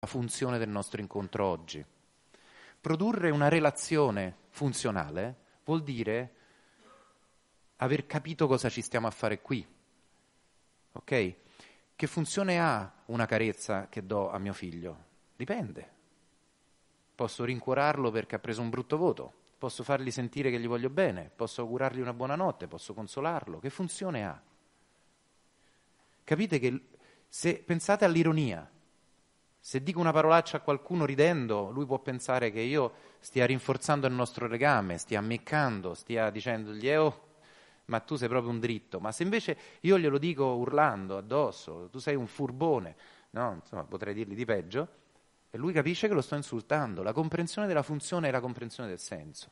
la funzione del nostro incontro oggi. Produrre una relazione funzionale vuol dire aver capito cosa ci stiamo a fare qui. Ok? Che funzione ha una carezza che do a mio figlio? Dipende. Posso rincuorarlo perché ha preso un brutto voto, posso fargli sentire che gli voglio bene, posso augurargli una buona notte, posso consolarlo. Che funzione ha? Capite che se pensate all'ironia, se dico una parolaccia a qualcuno ridendo, lui può pensare che io stia rinforzando il nostro legame, stia ammiccando, stia dicendogli, eh, oh, ma tu sei proprio un dritto. Ma se invece io glielo dico urlando addosso, tu sei un furbone, no? Insomma, potrei dirgli di peggio, e lui capisce che lo sto insultando. La comprensione della funzione è la comprensione del senso.